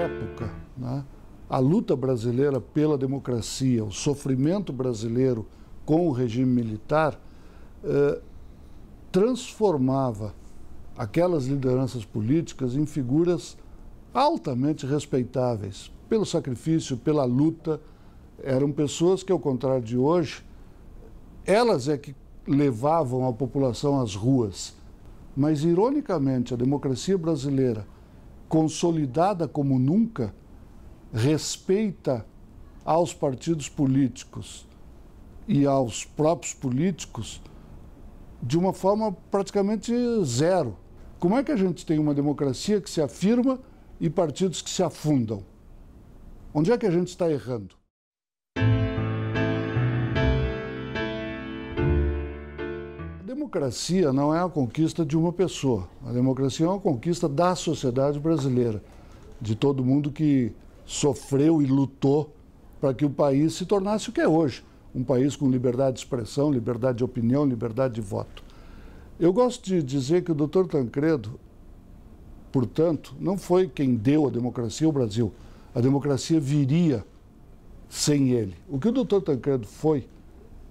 época, né, a luta brasileira pela democracia, o sofrimento brasileiro com o regime militar, eh, transformava aquelas lideranças políticas em figuras altamente respeitáveis pelo sacrifício, pela luta. Eram pessoas que, ao contrário de hoje, elas é que levavam a população às ruas. Mas, ironicamente, a democracia brasileira consolidada como nunca, respeita aos partidos políticos e aos próprios políticos de uma forma praticamente zero. Como é que a gente tem uma democracia que se afirma e partidos que se afundam? Onde é que a gente está errando? democracia não é a conquista de uma pessoa. A democracia é uma conquista da sociedade brasileira, de todo mundo que sofreu e lutou para que o país se tornasse o que é hoje um país com liberdade de expressão, liberdade de opinião, liberdade de voto. Eu gosto de dizer que o doutor Tancredo, portanto, não foi quem deu a democracia ao Brasil. A democracia viria sem ele. O que o doutor Tancredo foi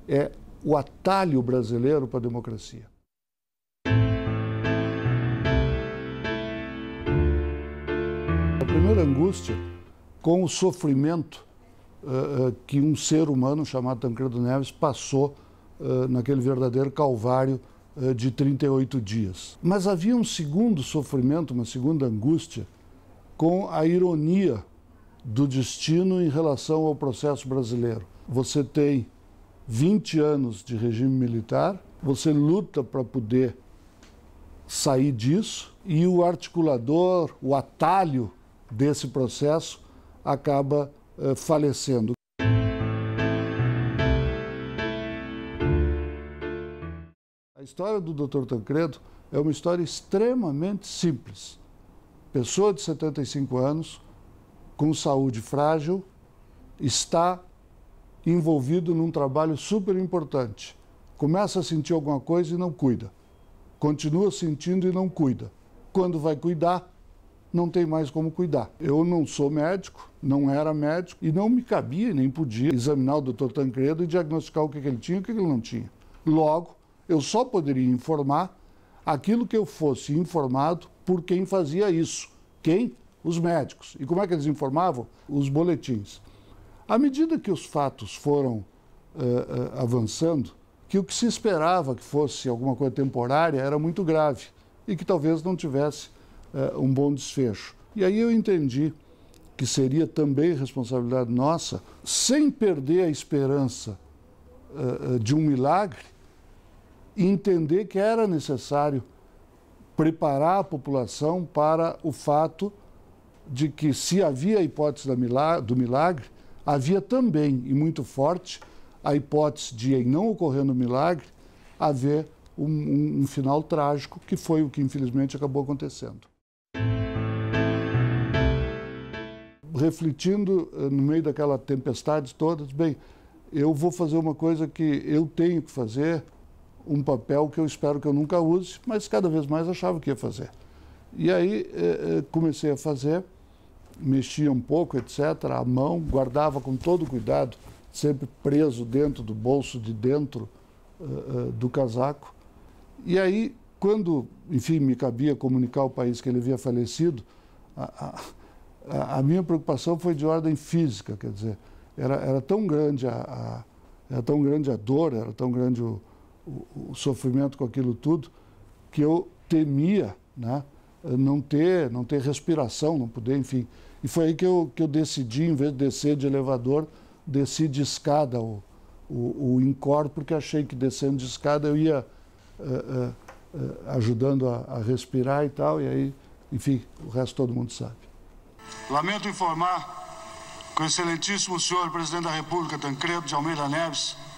é o atalho brasileiro para a democracia. A primeira angústia com o sofrimento uh, que um ser humano chamado Tancredo Neves passou uh, naquele verdadeiro calvário uh, de 38 dias. Mas havia um segundo sofrimento, uma segunda angústia, com a ironia do destino em relação ao processo brasileiro. Você tem 20 anos de regime militar, você luta para poder sair disso e o articulador, o atalho desse processo acaba eh, falecendo. A história do Dr. Tancredo é uma história extremamente simples. Pessoa de 75 anos, com saúde frágil, está envolvido num trabalho super importante. Começa a sentir alguma coisa e não cuida. Continua sentindo e não cuida. Quando vai cuidar, não tem mais como cuidar. Eu não sou médico, não era médico e não me cabia nem podia examinar o Dr. Tancredo e diagnosticar o que ele tinha e o que ele não tinha. Logo, eu só poderia informar aquilo que eu fosse informado por quem fazia isso. Quem? Os médicos. E como é que eles informavam? Os boletins. À medida que os fatos foram uh, uh, avançando, que o que se esperava que fosse alguma coisa temporária era muito grave e que talvez não tivesse uh, um bom desfecho. E aí eu entendi que seria também responsabilidade nossa, sem perder a esperança de um milagre, entender que era necessário preparar a população para o fato de que, se havia a hipótese do milagre, Havia também, e muito forte, a hipótese de, em não ocorrendo milagre, haver um, um, um final trágico, que foi o que infelizmente acabou acontecendo. Refletindo eh, no meio daquela tempestade toda, bem, eu vou fazer uma coisa que eu tenho que fazer, um papel que eu espero que eu nunca use, mas cada vez mais achava que ia fazer. E aí eh, eh, comecei a fazer mexia um pouco, etc., A mão, guardava com todo cuidado, sempre preso dentro do bolso de dentro uh, do casaco. E aí, quando, enfim, me cabia comunicar ao país que ele havia falecido, a, a, a minha preocupação foi de ordem física, quer dizer, era, era tão grande a, a era tão grande a dor, era tão grande o, o, o sofrimento com aquilo tudo, que eu temia, né? não ter, não ter respiração, não poder, enfim. E foi aí que eu, que eu decidi, em vez de descer de elevador, desci de escada o, o, o Incor, porque achei que descendo de escada eu ia uh, uh, ajudando a, a respirar e tal. E aí, enfim, o resto todo mundo sabe. Lamento informar que o excelentíssimo senhor presidente da República, Tancredo de Almeida Neves,